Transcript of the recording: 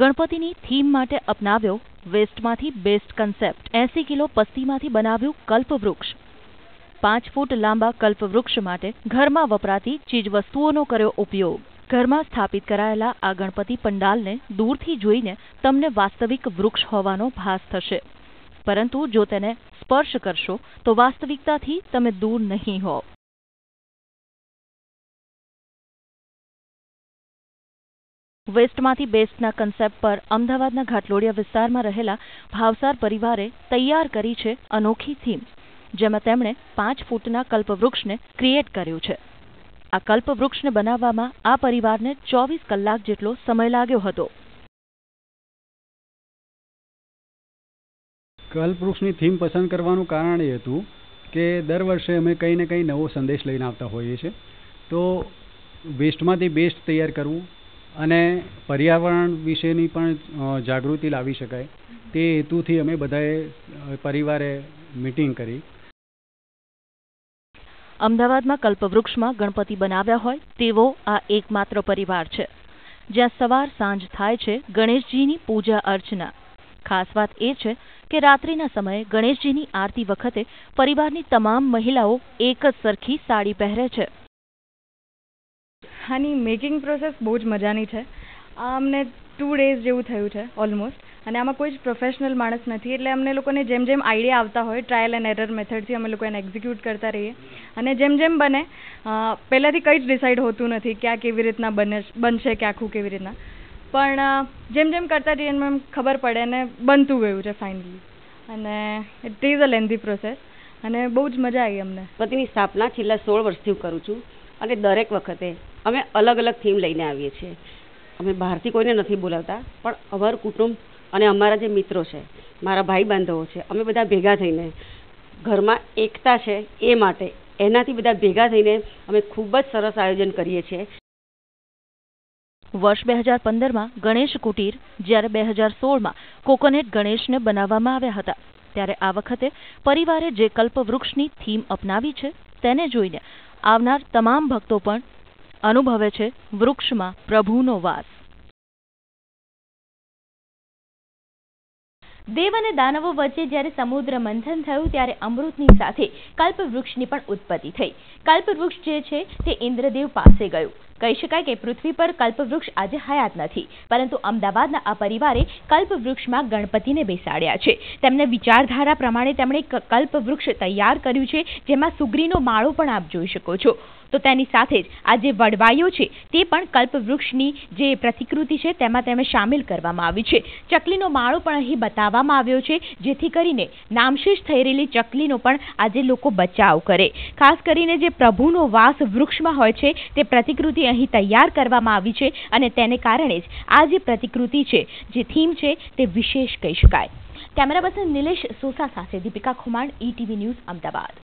ગણપતિની થીમ માટે અપનાવ્યો વેસ્ટમાંથી બેસ્ટ કન્સેપ્ટ એસી કિલો પસ્તીમાંથી બનાવ્યું કલ્પવૃક્ષ પાંચ ફૂટ લાંબા કલ્પવૃક્ષ માટે ઘરમાં વપરાતી ચીજવસ્તુઓનો કર્યો ઉપયોગ ઘરમાં સ્થાપિત કરાયેલા આ ગણપતિ પંડાલને દૂરથી જોઈને તમને વાસ્તવિક વૃક્ષ હોવાનો ભાસ થશે પરંતુ જો તેને સ્પર્શ કરશો તો વાસ્તવિકતાથી તમે દૂર નહીં હોવ વેસ્ટમાંથી બેસ્ટના કન્સેપ્ટ પર અમદાવાદના ઘાટલોડિયા વિસ્તારમાં રહેલા ભાવસાર પરિવારે તૈયાર કરી છે અનોખી થીમ જેમાં તેમણે પાંચ ફૂટના કલ્પવૃક્ષને ક્રિએટ કર્યું છે આ કલ્પવૃક્ષને બનાવવામાં આ પરિવારને ચોવીસ કલાક જેટલો સમય લાગ્યો હતો કલ્પવૃક્ષની થીમ પસંદ કરવાનું કારણ એ હતું કે દર વર્ષે અમે કંઈ ને કંઈ નવો સંદેશ લઈને આવતા હોઈએ છીએ તો વેસ્ટમાંથી બેસ્ટ તૈયાર કરવું અને પર્યાવરણ વિશેની પણ જાગૃતિ લાવી શકાય તે હેતુથી અમે બધાએ પરિવારે મીટિંગ કરી અમદાવાદમાં કલ્પવૃક્ષમાં ગણપતિ બનાવ્યા હોય તેવો આ એકમાત્ર પરિવાર છે જ્યાં સવાર સાંજ થાય છે ગણેશજીની પૂજા અર્ચના ખાસ વાત એ છે કે રાત્રિના સમયે ગણેશજીની આરતી વખતે પરિવારની તમામ મહિલાઓ એક જ સરખી સાડી પહેરે છે આની મેકિંગ પ્રોસેસ બહુ જ મજાની છે આ અમને ટુ ડેઝ જેવું થયું છે ઓલમોસ્ટ અને આમાં કોઈ જ પ્રોફેશનલ માણસ નથી એટલે અમને લોકોને જેમ જેમ આઈડિયા આવતા હોય ટ્રાયલ એન્ડ એરર મેથડથી અમે લોકો એને એક્ઝિક્યુટ કરતા રહીએ અને જેમ જેમ બને પહેલાંથી કંઈ જ ડિસાઇડ હોતું નથી કે આ કેવી રીતના બને બનશે કે આખું કેવી રીતના પણ જેમ જેમ કરતા રહીએ એમ એમ ખબર પડે અને બનતું ગયું છે ફાઇનલી અને it is a lengthy process અને બહુ જ મજા આવી અમને પતિની સ્થાપના છેલ્લા સોળ વર્ષથી કરું છું અને દરેક વખતે અમે અલગ અલગ થીમ લઈને આવીએ છીએ અમે બહારથી કોઈને નથી બોલાવતા પણ અમારું કુટુંબ અને અમારા જે મિત્રો છે મારા ભાઈ બાંધવો છે અમે બધા ભેગા થઈને ઘરમાં એકતા છે એ માટે એનાથી બધા ભેગા થઈને અમે ખૂબ જ સરસ આયોજન કરીએ છીએ વર્ષ બે હજાર પંદરમાં ગણેશ કુટીર જ્યારે બે હજાર સોળમાં કોકોનેટ ગણેશને બનાવવામાં આવ્યા હતા ત્યારે આ વખતે પરિવારે જે કલ્પવૃક્ષની થીમ અપનાવી છે તેને જોઈને આવનાર તમામ ભક્તો પણ અનુભવે છે વૃક્ષમાં પ્રભુનો વાસ દેવ અને દાનવો વચ્ચે જ્યારે સમુદ્ર મંથન થયું ત્યારે અમૃતની સાથે કલ્પવૃક્ષની પણ ઉત્પત્તિ થઈ કલ્પવૃક્ષ જે છે તે ઇન્દ્રદેવ પાસે ગયું કહી શકાય કે પૃથ્વી પર કલ્પવૃક્ષ આજે હયાત નથી પરંતુ અમદાવાદના આ પરિવારે કલ્પવૃક્ષમાં ગણપતિને બેસાડ્યા છે તેમના વિચારધારા પ્રમાણે તેમણે કલ્પવૃક્ષ તૈયાર કર્યું છે જેમાં સુગ્રીનો માળો પણ આપ જોઈ શકો છો તો તેની સાથે જ આ જે વડવાઈઓ છે તે પણ કલ્પવૃક્ષની જે પ્રતિકૃતિ છે તેમાં તેમણે સામેલ કરવામાં આવી છે ચકલીનો માળો પણ અહીં બતાવ લાવવામાં આવ્યો છે જેથી કરીને નામશેષ થઈ રહેલી ચકલીનો પણ આજે લોકો બચાવ કરે ખાસ કરીને જે પ્રભુનો વાસ વૃક્ષમાં હોય છે તે પ્રતિકૃતિ અહીં તૈયાર કરવામાં આવી છે અને તેને કારણે જ આ જે પ્રતિકૃતિ છે જે થીમ છે તે વિશેષ કહી શકાય કેમેરા પર્સન નિલેશ સોસા સાથે દીપિકા ખુમાણ ઈટીવી ન્યૂઝ અમદાવાદ